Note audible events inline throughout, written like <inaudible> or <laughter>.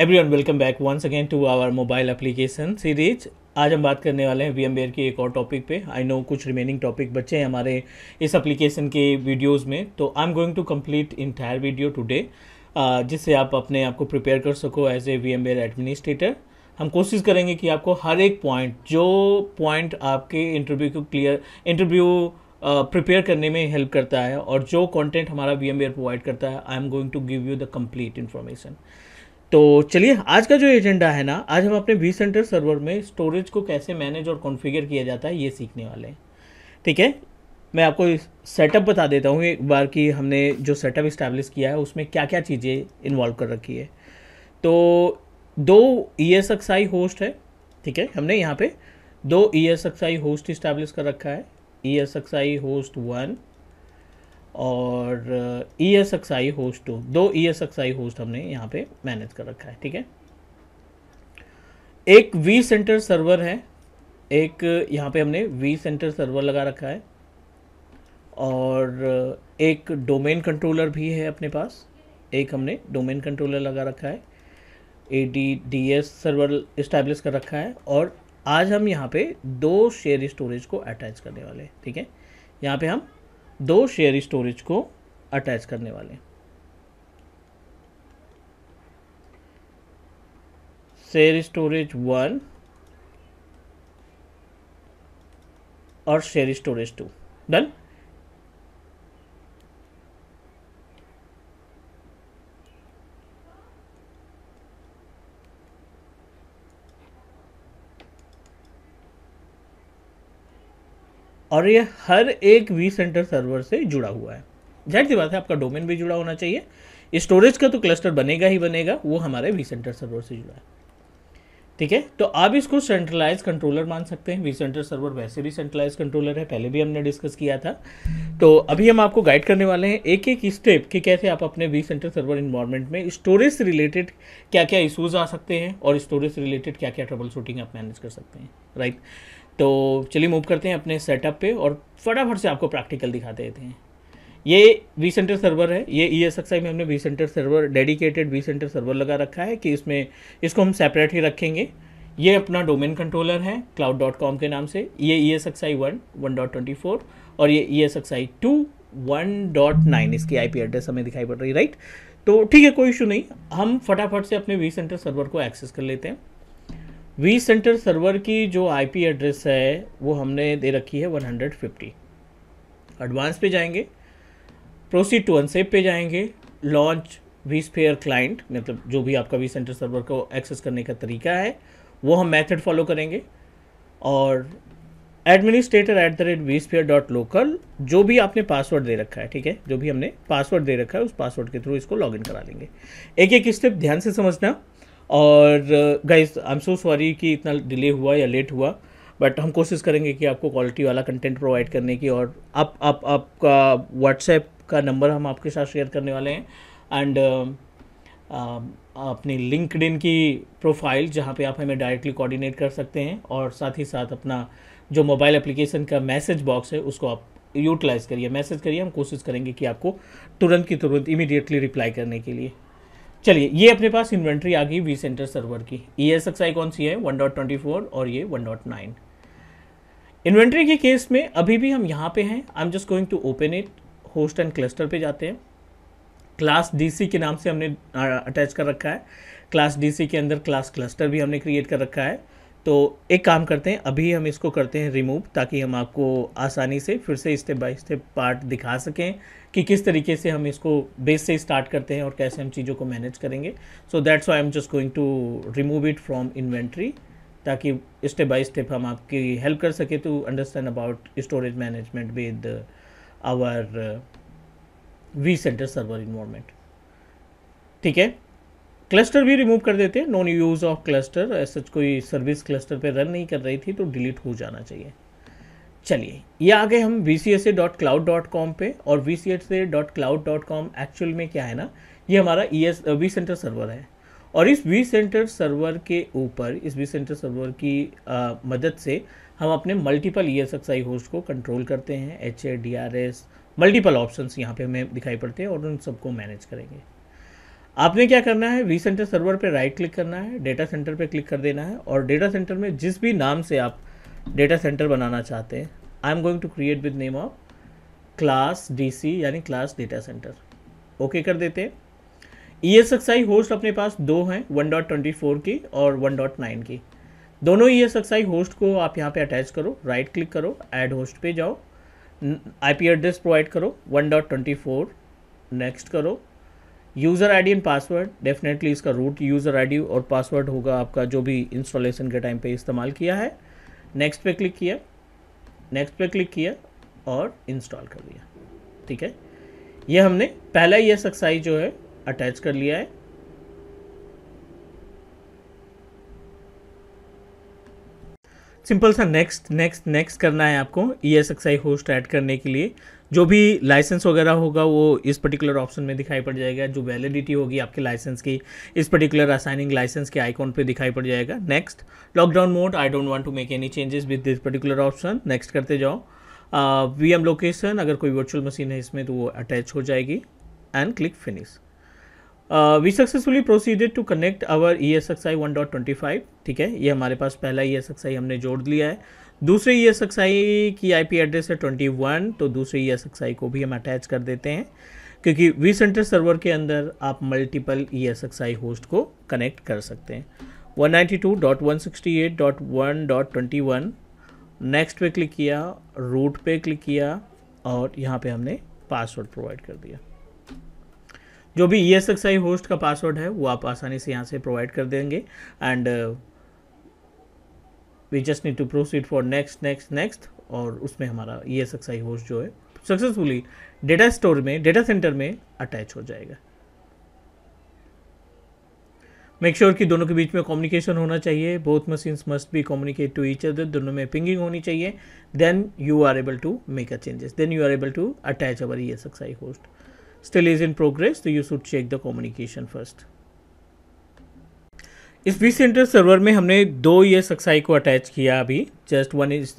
Everyone welcome back once again to our mobile application series आज हम बात करने वाले हैं वी एम के एक और टॉपिक पे आई नो कुछ रिमेनिंग टॉपिक बचे हैं हमारे इस एप्लीकेशन के वीडियोस में तो I am going to complete entire video today जिससे आप अपने आप को प्रिपेयर कर सको एज ए वी एडमिनिस्ट्रेटर हम कोशिश करेंगे कि आपको हर एक पॉइंट जो पॉइंट आपके इंटरव्यू को क्लियर इंटरव्यू प्रिपेयर करने में हेल्प करता है और जो कंटेंट हमारा वी प्रोवाइड करता है I am going to give you the complete information तो चलिए आज का जो एजेंडा है ना आज हम अपने वी सेंटर सर्वर में स्टोरेज को कैसे मैनेज और कॉन्फ़िगर किया जाता है ये सीखने वाले हैं ठीक है मैं आपको सेटअप बता देता हूँ एक बार कि हमने जो सेटअप इस्टेब्लिश किया है उसमें क्या क्या चीज़ें इन्वॉल्व कर रखी है तो दो E S X I host है ठीक है हमने यहाँ पे दो E S X I host establish कर रखा है E S X I host one और E S X I host two दो E S X I host हमने यहाँ पे मैनेज कर रखा है ठीक है एक वी सेंटर सर्वर है एक यहाँ पे हमने वी सेंटर सर्वर लगा रखा है और एक डोमेन कंट्रोलर भी है अपने पास एक हमने डोमेन कंट्रोलर लगा रखा है A D D S server establish कर रखा है और आज हम यहाँ पे दो शेयर स्टोरेज को अटैच करने वाले हैं ठीक है यहाँ पे हम दो शेयर स्टोरेज को अटैच करने वाले शेयर स्टोरेज वन और शेयर स्टोरेज टू डन और ये हर एक वी सेंटर सर्वर से जुड़ा हुआ है जाहिर सी बात है आपका डोमेन भी जुड़ा होना चाहिए स्टोरेज का तो क्लस्टर बनेगा ही बनेगा वो हमारे वी सेंटर सर्वर से जुड़ा है ठीक है तो आप इसको सेंट्रलाइज कंट्रोलर मान सकते हैं वी सेंटर सर्वर वैसे भी सेंट्रलाइज कंट्रोलर है पहले भी हमने डिस्कस किया था तो अभी हम आपको गाइड करने वाले हैं एक एक स्टेप कि कैसे आप अपने वी सेंटर सर्वर इन्वायरमेंट में स्टोरेज से रिलेटेड क्या क्या इशूज़ आ सकते हैं और स्टोरेज से रिलेटेड क्या क्या ट्रबल शूटिंग आप मैनेज कर सकते हैं राइट right? तो चलिए मूव करते हैं अपने सेटअप पे और फटाफट से आपको प्रैक्टिकल दिखा देते हैं ये वी सेंटर सर्वर है ये ई e एस में हमने V center server dedicated V center server लगा रखा है कि इसमें इसको हम सेपरेट ही रखेंगे ये अपना डोमेन कंट्रोलर है क्लाउड डॉट कॉम के नाम से ये E S X I one one dot twenty four और ये E S X I two one dot nine इसकी आई पी एड्रेस हमें दिखाई पड़ रही है राइट तो ठीक है कोई इशू नहीं हम फटाफट से अपने वी सेंटर सर्वर को एक्सेस कर लेते हैं वी सेंटर सर्वर की जो आईपी एड्रेस है वो हमने दे रखी है 150 एडवांस पे जाएंगे प्रोसीड टू अनसेप पे जाएंगे लॉन्च वी स्पेयर क्लाइंट मतलब जो भी आपका वी सेंटर सर्वर को एक्सेस करने का तरीका है वो हम मेथड फॉलो करेंगे और administrator at the rate V sphere dot local जो भी आपने पासवर्ड दे रखा है ठीक है जो भी हमने पासवर्ड दे रखा है उस पासवर्ड के थ्रू इसको लॉगिन करा लेंगे एक एक स्टेप ध्यान से समझना और guys I am so sorry कि इतना डिले हुआ या लेट हुआ बट हम कोशिश करेंगे कि आपको क्वालिटी वाला कंटेंट प्रोवाइड करने की और आप आप आपका व्हाट्सएप का नंबर हम आपके साथ शेयर करने वाले हैं एंड um, अपनी लिंकड की प्रोफाइल जहाँ पे आप हमें डायरेक्टली कोऑर्डिनेट कर सकते हैं और साथ ही साथ अपना जो मोबाइल एप्लीकेशन का मैसेज बॉक्स है उसको आप यूटिलाइज़ करिए मैसेज करिए हम कोशिश करेंगे कि आपको तुरंत की तुरंत इमीडिएटली रिप्लाई करने के लिए चलिए ये अपने पास इन्वेंट्री आ गई वी सेंटर सर्वर की ई एस एक्स आई कौन सी है 1.24 और ये 1.9 इन्वेंट्री के केस में अभी भी हम यहाँ पे हैं I am just going to open it host and cluster पे जाते हैं क्लास डीसी के नाम से हमने अटैच कर रखा है क्लास डीसी के अंदर क्लास क्लस्टर भी हमने क्रिएट कर रखा है तो एक काम करते हैं अभी हम इसको करते हैं रिमूव ताकि हम आपको आसानी से फिर से स्टेप बाय स्टेप पार्ट दिखा सकें कि किस तरीके से हम इसको बेस से स्टार्ट करते हैं और कैसे हम चीज़ों को मैनेज करेंगे so that's I am just going to remove it from inventory ताकि स्टेप बाय स्टेप हम आपकी हेल्प कर सके to understand about storage management with our V center server involvement ठीक है क्लस्टर भी रिमूव कर देते हैं non use of cluster such कोई सर्विस क्लस्टर पे रन नहीं कर रही थी तो डिलीट हो जाना चाहिए चलिए ये आगे हम V C S A dot cloud dot com पर और V C S A dot cloud dot com actual में क्या है ना ये हमारा E S V center server है और इस वी सेंटर सर्वर के ऊपर इस वी सेंटर सर्वर की आ, मदद से हम अपने multiple E S X I host को कंट्रोल करते हैं H A D R S multiple option यहाँ पर हमें दिखाई पड़ते हैं और उन सबको मैनेज करेंगे आपने क्या करना है वी सेंटर सर्वर पर राइट क्लिक करना है डेटा सेंटर पर क्लिक कर देना है और डेटा सेंटर में जिस भी नाम से आप डेटा सेंटर बनाना चाहते हैं I am going to create with name of class C यानी क्लास डेटा सेंटर ओके कर देते हैं E S X I host अपने पास दो हैं वन डॉट ट्वेंटी फोर की और वन डॉट नाइन की दोनों E S X I host को आप यहाँ पे अटैच करो राइट क्लिक करो ऐड होस्ट पे जाओ आई पी एड्रेस प्रोवाइड करो one dot twenty four next करो user ID and password definitely इसका रूट यूज़र आईडी और पासवर्ड होगा आपका जो भी इंस्टॉलेशन के टाइम पे इस्तेमाल किया है नेक्स्ट पे क्लिक किया नेक्स्ट पे क्लिक किया और इंस्टॉल कर लिया ठीक है ये हमने पहला ही एस जो है अटैच कर लिया है सिंपल सा नेक्स्ट नेक्स्ट नेक्स्ट करना है आपको E S X I host add करने के लिए जो भी लाइसेंस वगैरह होगा वो इस पर्टिकुलर ऑप्शन में दिखाई पड़ जाएगा जो वैलिडिटी होगी आपके लाइसेंस की इस पर्टिकुलर असाइनिंग लाइसेंस के आइकॉन पे दिखाई पड़ जाएगा next lockdown mode I don't want to make any changes with this particular option next करते जाओ वी एम लोकेशन अगर कोई वर्चुअल मशीन है इसमें तो वो अटैच हो जाएगी and click finish uh, we successfully proceeded to connect our ESXi 1.25 ठीक है ये हमारे पास पहला ESXi हमने जोड़ लिया है दूसरे ESXi की IP एड्रेस है 21 तो दूसरे ESXi को भी हम अटैच कर देते हैं क्योंकि वी सेंटर सर्वर के अंदर आप मल्टीपल ESXi होस्ट को कनेक्ट कर सकते हैं 192.168.1.21 नेक्स्ट पे क्लिक किया रूट पे क्लिक किया और यहाँ पे हमने पासवर्ड प्रोवाइड कर दिया जो भी E S X I host का पासवर्ड है वो आप आसानी से यहाँ से प्रोवाइड कर देंगे and we just need to proceed for next next next और उसमें हमारा E S X I host जो है सक्सेसफुली डेटा स्टोर में डेटा सेंटर में अटैच हो जाएगा मेक श्योर sure कि दोनों के बीच में कम्युनिकेशन होना चाहिए both machines must be communicate to each other दोनों में पिंगिंग होनी चाहिए then you are able to make a changes then you are able to attach our E S X I host still is in progress, so you should check the communication first. इस V center server में हमने दो ये सक्साई को attach किया अभी just one is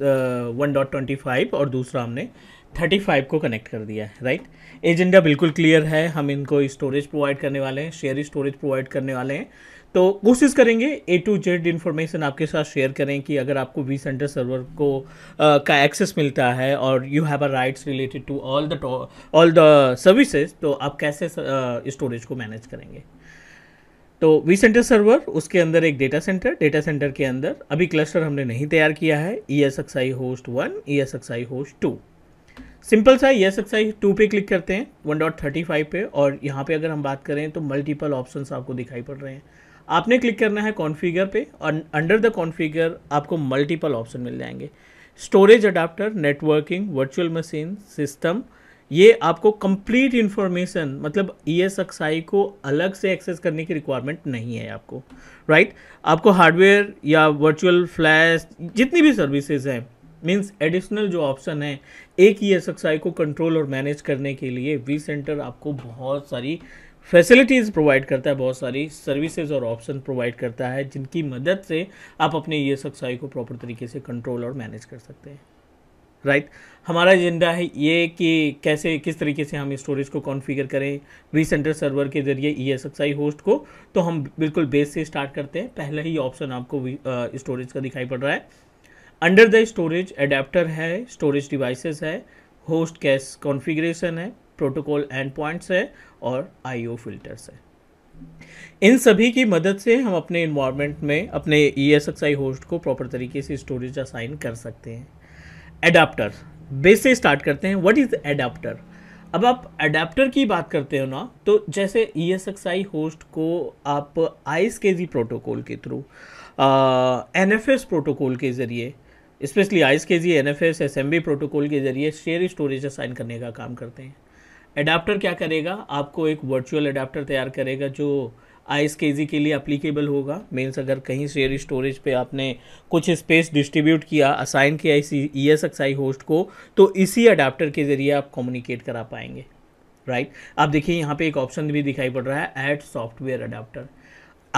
one dot twenty five और दूसरा हमने थर्टी फाइव को कनेक्ट कर दिया है राइट एजेंडा बिल्कुल क्लियर है हम इनको स्टोरेज प्रोवाइड करने वाले हैं शेयर स्टोरेज प्रोवाइड करने वाले हैं तो कोशिश करेंगे ए टू जेड इन्फॉर्मेशन आपके साथ शेयर करें कि अगर आपको वी सेंटर सर्वर को आ, का एक्सेस मिलता है और you have a rights related to all the all the services तो आप कैसे स्टोरेज को मैनेज करेंगे तो वी सेंटर सर्वर उसके अंदर एक डेटा सेंटर डेटा सेंटर के अंदर अभी क्लस्टर हमने नहीं तैयार किया है E S X I host one E S X I host two simple सा एक्स आई टू पे क्लिक करते हैं वन डॉट थर्टी फाइव पे और यहाँ पे अगर हम बात करें तो मल्टीपल ऑप्शंस आपको दिखाई पड़ रहे हैं आपने क्लिक करना है कॉन्फ़िगर पे और अंडर द कॉन्फ़िगर आपको मल्टीपल ऑप्शन मिल जाएंगे storage adapter networking virtual machine system ये आपको कंप्लीट इन्फॉर्मेशन मतलब ई एस एक्सआई को अलग से एक्सेस करने की रिक्वायरमेंट नहीं है आपको राइट right? आपको हार्डवेयर या वर्चुअल फ्लैश जितनी भी सर्विसेज हैं मीन्स एडिशनल जो ऑप्शन है एक ई एस एक्सआई को कंट्रोल और मैनेज करने के लिए वी सेंटर आपको बहुत सारी फैसिलिटीज़ प्रोवाइड करता है बहुत सारी सर्विसेज और ऑप्शन प्रोवाइड करता है जिनकी मदद से आप अपने ये सख्साई को प्रॉपर तरीके से कंट्रोल और मैनेज कर सकते हैं राइट right? हमारा एजेंडा है ये कि कैसे किस तरीके से हम स्टोरेज को कॉन्फ़िगर करें वी सेंटर सर्वर के जरिए E S X I host को तो हम बिल्कुल बेस से स्टार्ट करते हैं पहला ही ऑप्शन आपको स्टोरेज का दिखाई पड़ रहा है अंडर द स्टोरेज एडेप्टर है स्टोरेज डिवाइसेस है होस्ट कैश कॉन्फ़िगरेशन है प्रोटोकॉल एंड पॉइंट्स है और आईओ फिल्टर्स है इन सभी की मदद से हम अपने इन्वायरमेंट में अपने E S X I host को प्रॉपर तरीके से स्टोरेज असाइन कर सकते हैं एडाप्टर बेस से स्टार्ट करते हैं व्हाट इज़ एडाप्टर अब आप एडाप्टर की बात करते हो ना तो जैसे E S X I host को आप I S K G protocol के through N F S protocol के ज़रिए specially I S K G N F S S M B protocol के ज़रिए शेयर स्टोरेज असाइन करने का काम करते हैं एडाप्टर क्या करेगा आपको एक वर्चुअल एडाप्टर तैयार करेगा जो आई एस के जी के लिए अप्लीकेबल होगा मीन्स अगर कहीं शेयर स्टोरेज पे आपने कुछ स्पेस डिस्ट्रीब्यूट किया असाइन किया इसी E S X I host को तो इसी अडाप्टर के ज़रिए आप कम्युनिकेट करा पाएंगे राइट right? आप देखिए यहाँ पे एक ऑप्शन भी दिखाई पड़ रहा है ऐड सॉफ्टवेयर अडाप्टर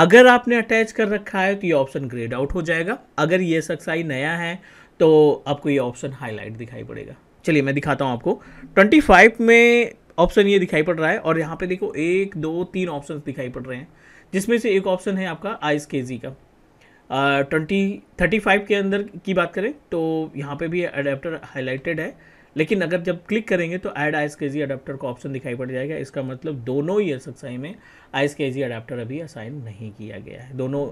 अगर आपने अटैच कर रखा है तो ये ऑप्शन ग्रेड आउट हो जाएगा अगर ई एस एक्स आई नया है तो आपको ये ऑप्शन हाईलाइट दिखाई पड़ेगा चलिए मैं दिखाता हूँ आपको ट्वेंटी में ऑप्शन ये दिखाई पड़ रहा है और यहाँ पे देखो एक दो तीन ऑप्शन दिखाई पड़ रहे हैं जिसमें से एक ऑप्शन है आपका आइस के जी का ट्वेंटी थर्टी फाइव के अंदर की बात करें तो यहाँ पे भी अडेप्टर हाईलाइटेड है लेकिन अगर जब क्लिक करेंगे तो add ice iSCSI adapter का ऑप्शन दिखाई पड़ जाएगा इसका मतलब दोनों ही एसएसआई में आइस के जी अडेप्टर अभी असाइन नहीं किया गया है दोनों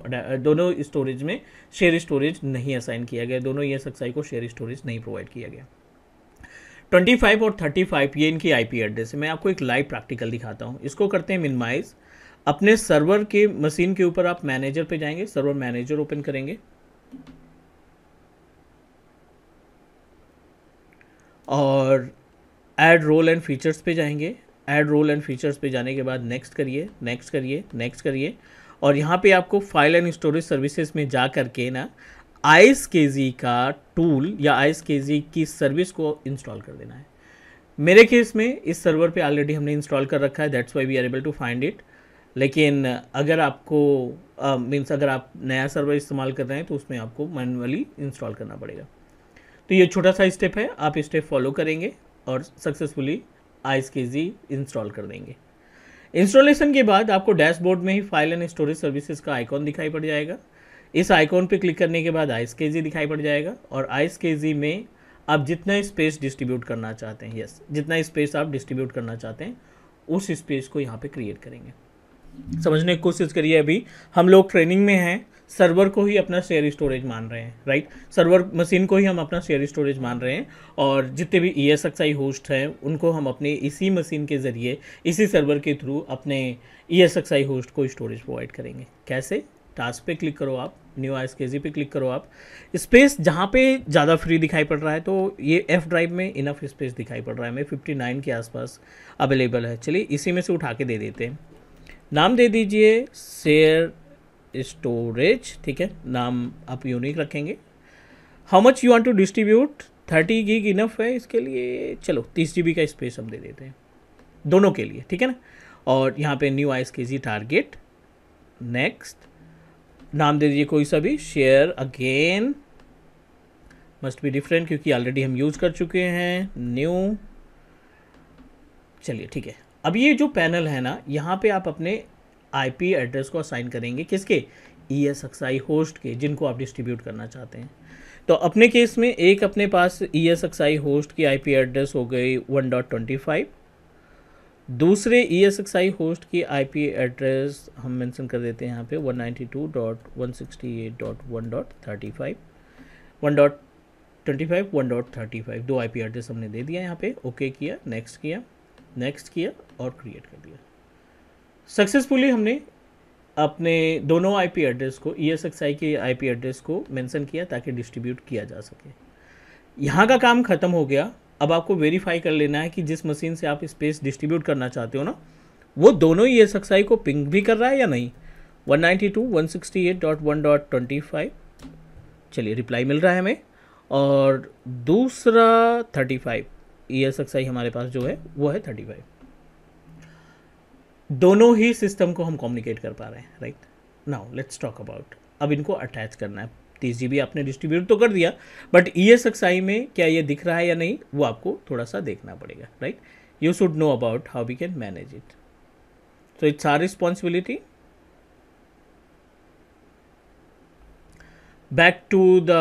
दोनों स्टोरेज में शेयर स्टोरेज नहीं असाइन किया गया दोनों ही एसएसआई को शेयर स्टोरेज नहीं प्रोवाइड किया गया 25 और 35 ये इनकी आईपी एड्रेस है मैं आपको एक लाइव प्रैक्टिकल दिखाता हूँ इसको करते हैं मिनिमाइज अपने सर्वर के मशीन के ऊपर आप मैनेजर पे जाएंगे सर्वर मैनेजर ओपन करेंगे और ऐड रोल एंड फीचर्स पे जाएंगे ऐड रोल एंड फीचर्स पे जाने के बाद नेक्स्ट करिए नेक्स्ट करिए नेक्स्ट करिए और यहाँ पे आपको फाइल एंड स्टोरेज सर्विसेज में जा करके ना आइस के का टूल या आइस की सर्विस को इंस्टॉल कर देना है मेरे केस में इस सर्वर पे ऑलरेडी हमने इंस्टॉल कर रखा है that's why we are able to find it लेकिन अगर आपको मीन्स uh, अगर आप नया सर्वर इस्तेमाल कर रहे हैं तो उसमें आपको मैनुअली इंस्टॉल करना पड़ेगा तो ये छोटा सा स्टेप है आप स्टेप फॉलो करेंगे और सक्सेसफुली आइस के जी इंस्टॉल कर देंगे इंस्टॉलेशन के बाद आपको डैशबोर्ड में ही फाइल एंड स्टोरेज सर्विसेज का आइकॉन दिखाई पड़ जाएगा इस आइकॉन पे क्लिक करने के बाद आइस के दिखाई पड़ जाएगा और आइस के में आप जितना स्पेस डिस्ट्रीब्यूट करना चाहते हैं यस जितना स्पेस आप डिस्ट्रीब्यूट करना चाहते हैं उस स्पेस को यहाँ पे क्रिएट करेंगे समझने की कोशिश करिए अभी हम लोग ट्रेनिंग में हैं सर्वर को ही अपना शेयर स्टोरेज मान रहे हैं राइट सर्वर मशीन को ही हम अपना शेयर स्टोरेज मान रहे हैं और जितने भी E S X I host हैं उनको हम अपने इसी मशीन के ज़रिए इसी सर्वर के थ्रू अपने E S X I host को स्टोरेज प्रोवाइड करेंगे कैसे टास्क पे क्लिक करो आप न्यू आई के जी पे क्लिक करो आप स्पेस जहाँ पे ज़्यादा फ्री दिखाई पड़ रहा है तो ये एफ ड्राइव में इनफ स्पेस दिखाई पड़ रहा है मैं फिफ्टी नाइन के आसपास अवेलेबल है चलिए इसी में से उठा के दे देते हैं नाम दे दीजिए शेयर स्टोरेज ठीक है नाम आप यूनिक रखेंगे how much you want to distribute thirty gig enough है इसके लिए चलो तीस जी का स्पेस हम दे देते हैं दोनों के लिए ठीक है ना और यहाँ पे न्यू आई के जी टारगेट नेक्स्ट नाम दे दीजिए कोई सा भी share again must be different क्योंकि ऑलरेडी हम यूज़ कर चुके हैं न्यू चलिए ठीक है अब ये जो पैनल है ना यहाँ पे आप अपने आईपी एड्रेस को असाइन करेंगे किसके ई एस आई होस्ट के जिनको आप डिस्ट्रीब्यूट करना चाहते हैं तो अपने केस में एक अपने पास ई एस आई होस्ट की आईपी एड्रेस हो गई वन डॉट ट्वेंटी फाइव दूसरे ई e होस्ट की आईपी एड्रेस हम मेंशन कर देते हैं यहाँ पे 192.168.1.35 1.25 फाइव दो आईपी एड्रेस हमने दे दिया यहाँ पे ओके okay किया नेक्स्ट किया नेक्स्ट किया और क्रिएट कर दिया सक्सेसफुली हमने अपने दोनों आईपी एड्रेस को ई e के आईपी एड्रेस को मेंशन किया ताकि डिस्ट्रीब्यूट किया जा सके यहाँ का काम ख़त्म हो गया अब आपको वेरीफाई कर लेना है कि जिस मशीन से आप स्पेस डिस्ट्रीब्यूट करना चाहते हो ना वो दोनों ही एस एक्स आई को पिंक भी कर रहा है या नहीं वन नाइन्टी चलिए रिप्लाई मिल रहा है हमें और दूसरा 35 ई एस एक्स आई हमारे पास जो है वो है 35 दोनों ही सिस्टम को हम कम्युनिकेट कर पा रहे हैं right now let's talk about अब इनको अटैच करना है तीस जी आपने डिस्ट्रीब्यूट तो कर दिया but E S X I में क्या ये दिख रहा है या नहीं वो आपको थोड़ा सा देखना पड़ेगा right you should know about how we can manage it so it's our responsibility back to the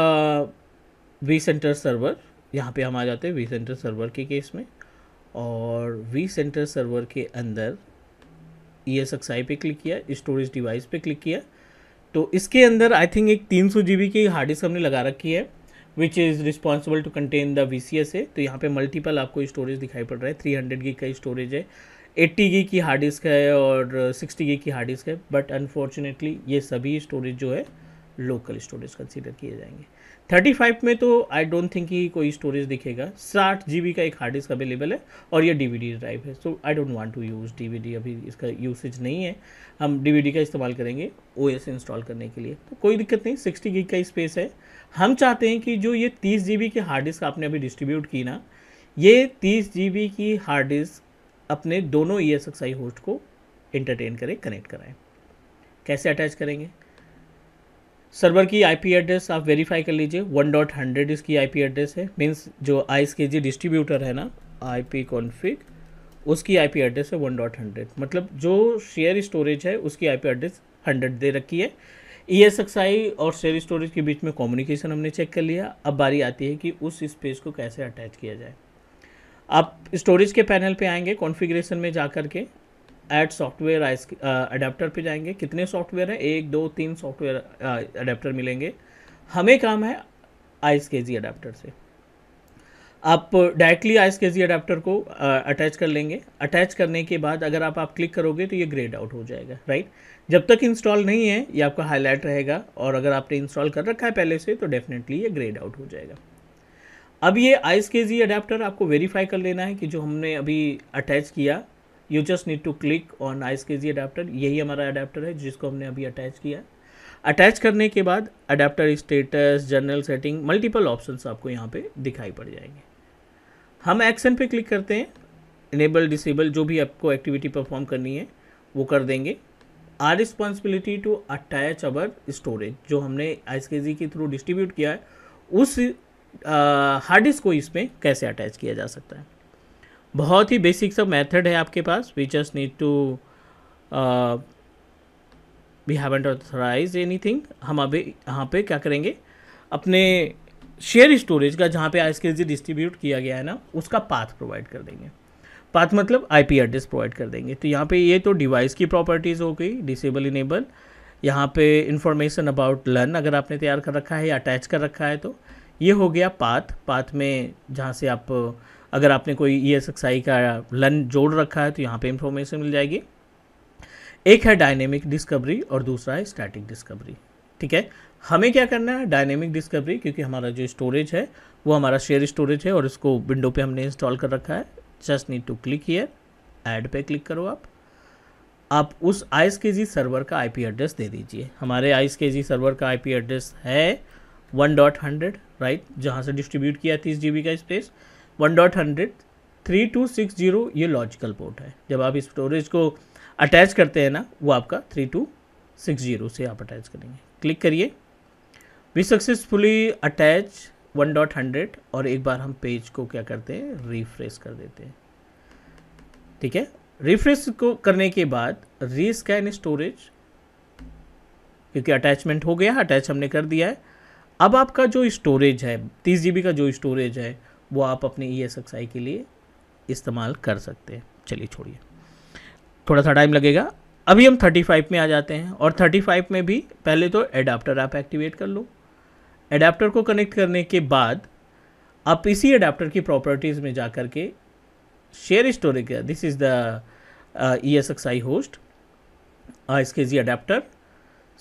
V center server यहाँ पे हम आ जाते हैं वी सेंटर सर्वर के केस में और वी सेंटर सर्वर के अंदर ई एस एक्स आई पे क्लिक किया स्टोरेज डिवाइस पे क्लिक किया तो इसके अंदर आई थिंक एक तीन सौ की हार्ड डिस्क हमने लगा रखी है which is responsible to contain the V C S A तो यहाँ पे मल्टीपल आपको स्टोरेज दिखाई पड़ रहा है थ्री हंड्रेड गी का स्टोरेज है एट्टी गी की हार्ड डिस्क है और सिक्सटी गी की हार्ड डिस्क है बट अनफॉर्चुनेटली ये सभी स्टोरेज जो है लोकल स्टोरेज कंसीडर किए जाएंगे 35 में तो आई डोंट थिंक ही कोई स्टोरेज दिखेगा साठ जी का एक हार्ड डिस्क अवेलेबल है और ये डी ड्राइव है so I don't want to use D अभी इसका यूसेज नहीं है हम डी का इस्तेमाल करेंगे ओ इंस्टॉल करने के लिए तो कोई दिक्कत नहीं सिक्सटी गीग का स्पेस है हम चाहते हैं कि जो ये तीस जी की हार्ड डिस्क आपने अभी डिस्ट्रीब्यूट की ना ये तीस जी की हार्ड डिस्क अपने दोनों ई e होस्ट को इंटरटेन करें कनेक्ट कराएँ कैसे अटैच करेंगे सर्वर की आईपी एड्रेस आप वेरीफाई कर लीजिए वन डॉट हंड्रेड इसकी आईपी एड्रेस है मीन्स जो आइस के जी डिस्ट्रीब्यूटर है ना आईपी कॉन्फ़िग उसकी आईपी एड्रेस है वन डॉट हंड्रेड मतलब जो शेयर स्टोरेज है उसकी आईपी एड्रेस हंड्रेड दे रखी है ई एस एक्स आई और शेयर स्टोरेज के बीच में कम्युनिकेशन हमने चेक कर लिया अब बारी आती है कि उस स्पेस को कैसे अटैच किया जाए आप स्टोरेज के पैनल पे आएंगे कॉन्फ़िगरेशन में जा कर के ऐड सॉफ्टवेयर अडेप्टर पर जाएंगे कितने सॉफ्टवेयर हैं एक दो तीन सॉफ्टवेयर अडेप्टर मिलेंगे हमें काम है आइस के जी अडेप्टर से आप directly ice iSCSI adapter को अटैच कर लेंगे अटैच करने के बाद अगर आप आप क्लिक करोगे तो ये ग्रेड आउट हो जाएगा राइट जब तक इंस्टॉल नहीं है ये आपका हाईलाइट रहेगा और अगर आपने इंस्टॉल कर रखा है पहले से तो डेफिनेटली ये ग्रेड आउट हो जाएगा अब ये आइस के जी अडेप्टर आपको वेरीफाई कर लेना है कि जो हमने अभी अटैच किया you just need to click on iSCSI adapter यही हमारा अडेप्टर है जिसको हमने अभी अटैच किया है अटैच करने के बाद adapter status general setting multiple option आपको यहाँ पे दिखाई पड़ जाएंगे हम एक्शन पे क्लिक करते हैं इनेबल डिसेबल जो भी आपको एक्टिविटी परफॉर्म करनी है वो कर देंगे are responsibility to attach our storage जो हमने आइस के जी के थ्रू डिस्ट्रीब्यूट किया है उस हार्ड डिस्क को इसमें कैसे अटैच किया जा सकता है बहुत ही बेसिक सा मेथड है आपके पास we just need to we haven't authorise thing हम अभी यहाँ पे क्या करेंगे अपने शेयर स्टोरेज का जहाँ पे आइस के जी डिस्ट्रीब्यूट किया गया है ना उसका पाथ प्रोवाइड कर देंगे पाथ मतलब आईपी एड्रेस प्रोवाइड कर देंगे तो यहाँ पे ये तो डिवाइस की प्रॉपर्टीज़ हो गई डिसेबल इनेबल यहाँ पे इंफॉर्मेशन अबाउट लर्न अगर आपने तैयार कर रखा है या अटैच कर रखा है तो ये हो गया पाथ पाथ में जहाँ से आप अगर आपने कोई ई एस एक्सआई का लन जोड़ रखा है तो यहाँ पे इंफॉर्मेशन मिल जाएगी एक है डायनेमिक डिस्कवरी और दूसरा है स्टैटिक डिस्कवरी ठीक है हमें क्या करना है डायनेमिक डिस्कवरी क्योंकि हमारा जो स्टोरेज है वो हमारा शेयर स्टोरेज है और इसको विंडो पे हमने इंस्टॉल कर रखा है just need to click here add पे क्लिक करो आप आप उस आइस के जी सर्वर का आईपी एड्रेस दे दीजिए हमारे आइस के जी सर्वर का आईपी एड्रेस है वन डॉट हंड्रेड राइट जहाँ से डिस्ट्रीब्यूट किया तीस जी का space one dot hundred three two six zero ये लॉजिकल पोर्ट है जब आप स्टोरेज को अटैच करते हैं ना वो आपका थ्री टू सिक्स जीरो से आप अटैच करेंगे क्लिक करिए we successfully attach one dot hundred और एक बार हम पेज को क्या करते हैं रिफ्रेश कर देते हैं ठीक है रिफ्रेश को करने के बाद रीस्कैन स्टोरेज क्योंकि अटैचमेंट हो गया अटैच हमने कर दिया है अब आपका जो स्टोरेज है तीस जी का जो स्टोरेज है वो आप अपने ई एस एक्स आई के लिए इस्तेमाल कर सकते हैं चलिए छोड़िए थोड़ा सा टाइम लगेगा अभी हम 35 में आ जाते हैं और 35 में भी पहले तो एडाप्टर आप एक्टिवेट कर लो एडाप्टर को कनेक्ट करने के बाद आप इसी एडाप्टर की प्रॉपर्टीज़ में जा कर के share storage this is the E S X I host iSCSI adapter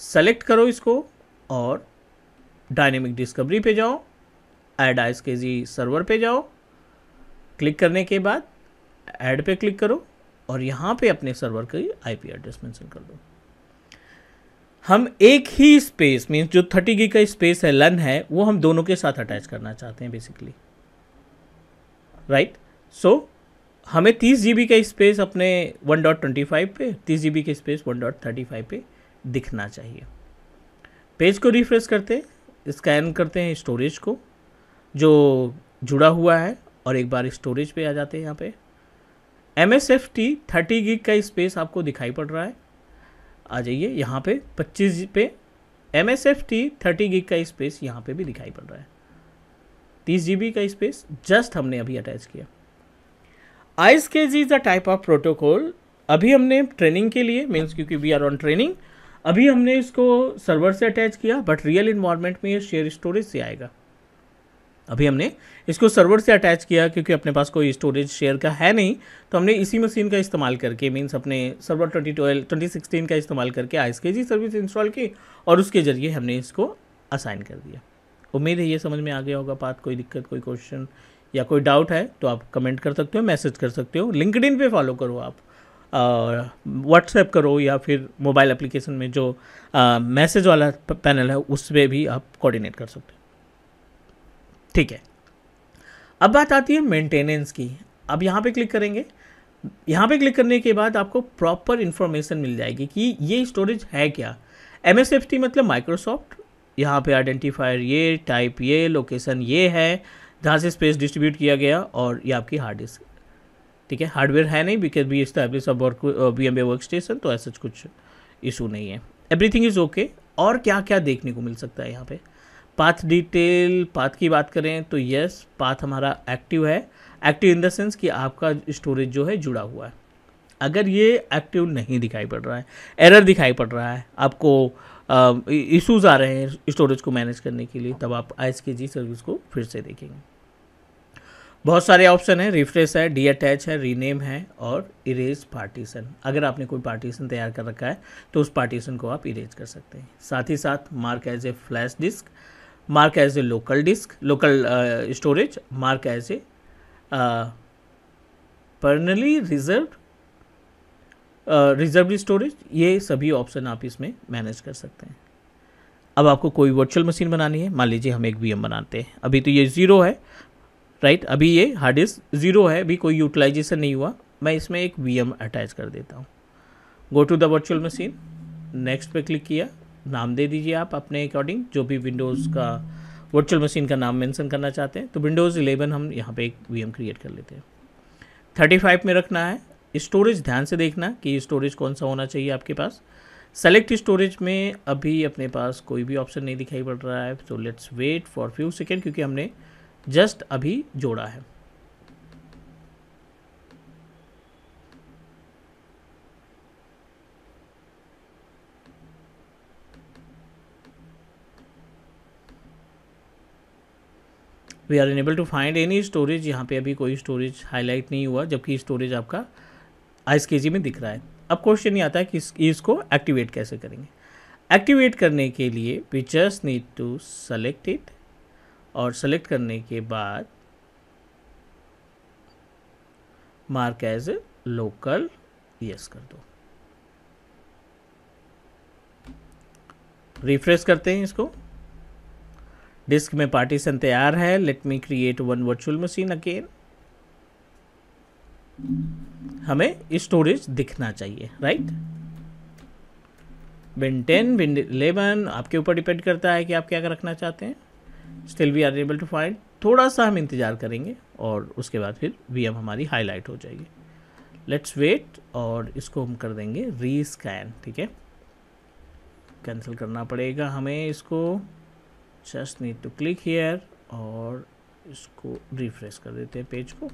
select करो इसको और डायनेमिक डिस्कवरी पे जाओ आइस के जी सर्वर पे जाओ क्लिक करने के बाद ऐड पे क्लिक करो और यहाँ पे अपने सर्वर की आईपी एड्रेस मेंशन कर दो हम एक ही स्पेस मीन्स जो थर्टी गी का स्पेस है लन है वो हम दोनों के साथ अटैच करना चाहते हैं बेसिकली राइट सो हमें तीस जी का स्पेस अपने वन डॉट ट्वेंटी फाइव पे तीस जी का space one dot thirty five पे दिखना चाहिए पेज को रिफ्रेश करते स्कैन करते हैं स्टोरेज को जो जुड़ा हुआ है और एक बार स्टोरेज पे आ जाते हैं यहाँ पे M S F T thirty gig का स्पेस आपको दिखाई पड़ रहा है आ जाइए यहाँ पे पच्चीस पे M S F T thirty gig का स्पेस यहाँ पे भी दिखाई पड़ रहा है तीस जी बी का स्पेस जस्ट हमने अभी अटैच किया iSCSI is the type of protocol अभी हमने ट्रेनिंग के लिए मीन्स क्योंकि वी आर ऑन ट्रेनिंग अभी हमने इसको सर्वर से अटैच किया बट रियल इन्वायरमेंट में ये शेयर स्टोरेज से आएगा अभी हमने इसको सर्वर से अटैच किया क्योंकि अपने पास कोई स्टोरेज शेयर का है नहीं तो हमने इसी मशीन का इस्तेमाल करके मीन्स अपने server twenty twelve twenty sixteen का इस्तेमाल करके एस के जी सर्विस इंस्टॉल की और उसके ज़रिए हमने इसको असाइन कर दिया उम्मीद है ये समझ में आ गया होगा बात कोई दिक्कत कोई क्वेश्चन या कोई डाउट है तो आप कमेंट कर सकते हो मैसेज कर सकते हो लिंकड पे फॉलो करो आप व्हाट्सएप करो या फिर मोबाइल एप्लीकेशन में जो मैसेज वाला पैनल है उस पर भी आप कोऑर्डिनेट कर सकते हो ठीक है अब बात आती है मेंटेनेंस की अब यहाँ पे क्लिक करेंगे यहाँ पे क्लिक करने के बाद आपको प्रॉपर इन्फॉर्मेशन मिल जाएगी कि ये स्टोरेज है क्या एम मतलब माइक्रोसॉफ्ट यहाँ पे आइडेंटिफायर ये टाइप ये लोकेशन ये है जहाँ से स्पेस डिस्ट्रीब्यूट किया गया और ये आपकी हार्ड डिस्क ठीक है हार्डवेयर है नहीं because B S type work B M workstation तो ऐसा कुछ इशू नहीं है एवरीथिंग इज़ ओके और क्या क्या देखने को मिल सकता है यहाँ पर पाथ डिटेल पाथ की बात करें तो यस पाथ हमारा एक्टिव है एक्टिव इन द सेंस कि आपका स्टोरेज जो है जुड़ा हुआ है अगर ये एक्टिव नहीं दिखाई पड़ रहा है एरर दिखाई पड़ रहा है आपको इश्यूज आ रहे हैं स्टोरेज को मैनेज करने के लिए तब आप आई सर्विस को फिर से देखेंगे बहुत सारे ऑप्शन हैं रिफ्रेश है डी अटैच है रीनेम है और इरेज पार्टीशन अगर आपने कोई पार्टीशन तैयार कर रखा है तो उस पार्टीशन को आप इरेज कर सकते हैं साथ ही साथ mark as a flash disk mark as a local disk local uh, storage mark as a uh, reserve storage uh, ये सभी ऑप्शन आप इसमें मैनेज कर सकते हैं अब आपको कोई वर्चुअल मशीन बनानी है मान लीजिए हम एक वीएम बनाते हैं अभी तो ये ज़ीरो है राइट right? अभी ये हार्ड डिस्क ज़ीरो है अभी कोई यूटिलाइजेशन नहीं हुआ मैं इसमें एक वीएम अटैच कर देता हूँ go to the virtual machine next पे क्लिक किया नाम दे दीजिए आप अपने अकॉर्डिंग जो भी विंडोज़ का वर्चुअल मशीन का नाम मेंशन करना चाहते हैं तो विंडोज़ 11 हम यहाँ पे एक वी क्रिएट कर लेते हैं 35 में रखना है स्टोरेज ध्यान से देखना कि स्टोरेज कौन सा होना चाहिए आपके पास सेलेक्ट स्टोरेज में अभी अपने पास कोई भी ऑप्शन नहीं दिखाई पड़ रहा है तो let's wait for few second क्योंकि हमने जस्ट अभी जोड़ा है we are enable to find any storage यहाँ पे अभी कोई स्टोरेज हाईलाइट नहीं हुआ जबकि स्टोरेज आपका आइस के में दिख रहा है अब क्वेश्चन ये आता है कि इस, इसको एक्टिवेट कैसे करेंगे एक्टिवेट करने के लिए we just need to select it और सेलेक्ट करने के बाद मार्क एज लोकल यस कर दो रिफ्रेश करते हैं इसको डिस्क में पार्टीशन तैयार है let me create one virtual machine again हमें स्टोरेज दिखना चाहिए right win ten win eleven आपके ऊपर डिपेंड करता है कि आप क्या रखना चाहते हैं still we are able to find थोड़ा सा हम इंतज़ार करेंगे और उसके बाद फिर वी हमारी हाईलाइट हो जाएगी लेट्स वेट और इसको हम कर देंगे री स्कैन ठीक है कैंसिल करना पड़ेगा हमें इसको just need to click here और इसको रिफ्रेश कर देते हैं पेज को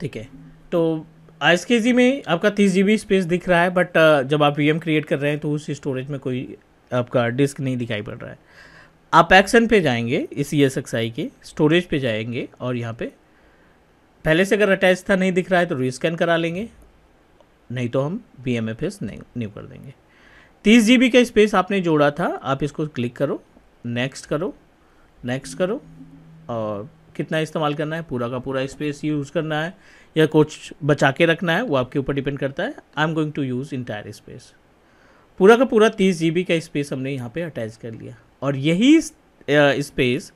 ठीक है तो आई एस के जी में आपका तीस जी बी स्पेस दिख रहा है बट uh, जब आप वी क्रिएट कर रहे हैं तो उस स्टोरेज में कोई आपका डिस्क नहीं दिखाई पड़ रहा है आप एक्शन पे जाएंगे इस ई एस एक्स आई के स्टोरेज पे जाएंगे और यहाँ पे पहले से अगर अटैच था नहीं दिख रहा है तो रीस्कैन करा लेंगे नहीं तो हम B M F S new कर देंगे तीस जी बी का स्पेस आपने जोड़ा था आप इसको क्लिक करो नेक्स्ट करो नेक्स्ट करो और कितना इस्तेमाल करना है पूरा का पूरा स्पेस यूज़ करना है या कुछ बचा के रखना है वो आपके ऊपर डिपेंड करता है I am going to use entire space पूरा का पूरा तीस जी का स्पेस हमने यहाँ पर अटैच कर लिया और यही स्पेस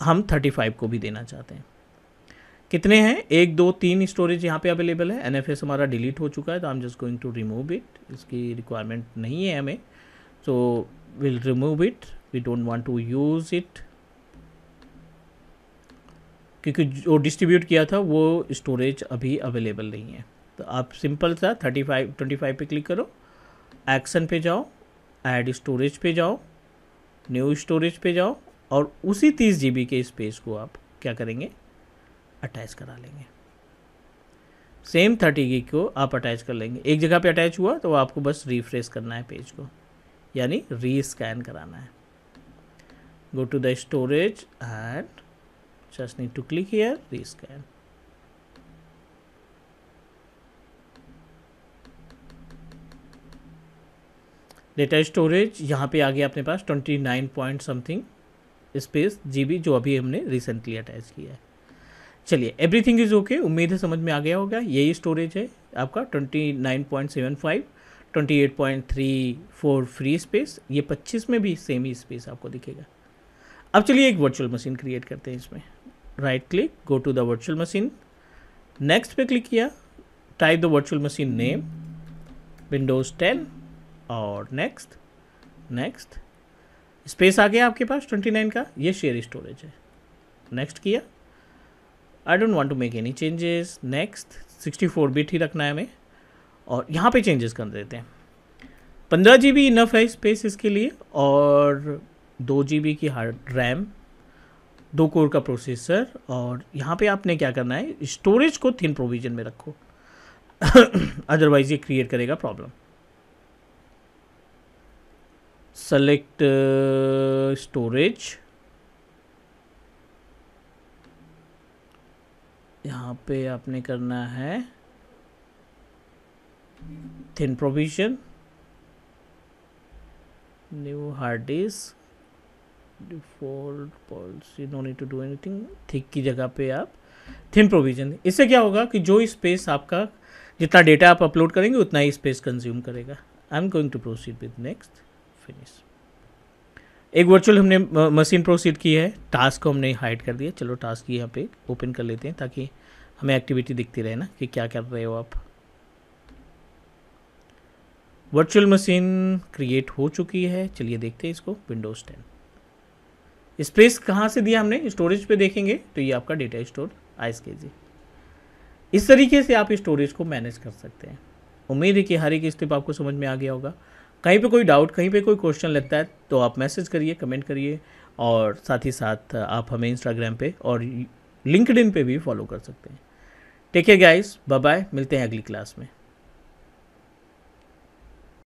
हम थर्टी फाइव को भी देना चाहते हैं कितने हैं एक दो तीन स्टोरेज यहाँ पे अवेलेबल है एन हमारा डिलीट हो चुका है तो I am just going to remove it इसकी रिक्वायरमेंट नहीं है हमें so will remove it we don't want to use it क्योंकि जो डिस्ट्रीब्यूट किया था वो स्टोरेज अभी अवेलेबल नहीं है तो आप सिंपल सा थर्टी फाइव ट्वेंटी फाइव पर क्लिक करो एक्शन पे जाओ ऐड स्टोरेज पे जाओ न्यू स्टोरेज पे जाओ और उसी तीस जी के स्पेस को आप क्या करेंगे अटैच करा लेंगे सेम थर्टी गी को आप अटैच कर लेंगे एक जगह पे अटैच हुआ तो आपको बस रिफ्रेश करना है पेज को यानी री स्कैन कराना है go to the storage and just need to click here rescan data storage यहाँ पे आ गया अपने पास twenty nine point something space GB जो अभी हमने रिसेंटली अटैच किया है चलिए एवरीथिंग इज़ ओके उम्मीद है समझ में आ गया होगा यही स्टोरेज है आपका twenty nine point seven five twenty eight point three four free space ये पच्चीस में भी सेम ही स्पेस आपको दिखेगा अब चलिए एक वर्चुअल मशीन क्रिएट करते हैं इसमें right click go to the virtual machine next पे क्लिक किया type the virtual machine name Windows ten और नेक्स्ट नेक्स्ट स्पेस आ गया आपके पास ट्वेंटी नाइन का ये शेयर स्टोरेज है नेक्स्ट किया I don't want to make any changes next sixty four bit ही रखना है हमें और यहाँ पे चेंजेस कर देते हैं पंद्रह जी बी इनफ है स्पेस इसके लिए और दो जी बी की हार्ड रैम दो कोर का प्रोसेसर और यहाँ पे आपने क्या करना है स्टोरेज को थिन प्रोविजन में रखो अदरवाइज <coughs> ये क्रिएट करेगा प्रॉब्लम सेलेक्ट स्टोरेज यहाँ पे आपने करना है thin provision new hard disk default policy no need to do anything thick की जगह पे आप थिन प्रोविजन इससे क्या होगा कि जो स्पेस आपका जितना डेटा आप अपलोड करेंगे उतना ही स्पेस कंज्यूम करेगा I am going to proceed with next finish एक वर्चुअल हमने मशीन प्रोसीड की है टास्क को हमने हाइड कर दिया चलो टास्क यहाँ पे ओपन कर लेते हैं ताकि हमें एक्टिविटी दिखती रहे ना कि क्या कर रहे हो आप वर्चुअल मशीन क्रिएट हो चुकी है चलिए देखते हैं इसको विंडोज़ टेन स्पेस कहाँ से दिया हमने स्टोरेज पे देखेंगे तो ये आपका डेटा स्टोर आइस के जी इस तरीके से आप स्टोरेज को मैनेज कर सकते हैं उम्मीद है कि हर एक स्टेप आपको समझ में आ गया होगा कहीं पे कोई डाउट कहीं पे कोई क्वेश्चन लगता है तो आप मैसेज करिए कमेंट करिए और साथ ही साथ आप हमें इंस्टाग्राम पे और लिंकड पे भी फॉलो कर सकते हैं take care guys bye bye मिलते हैं अगली क्लास में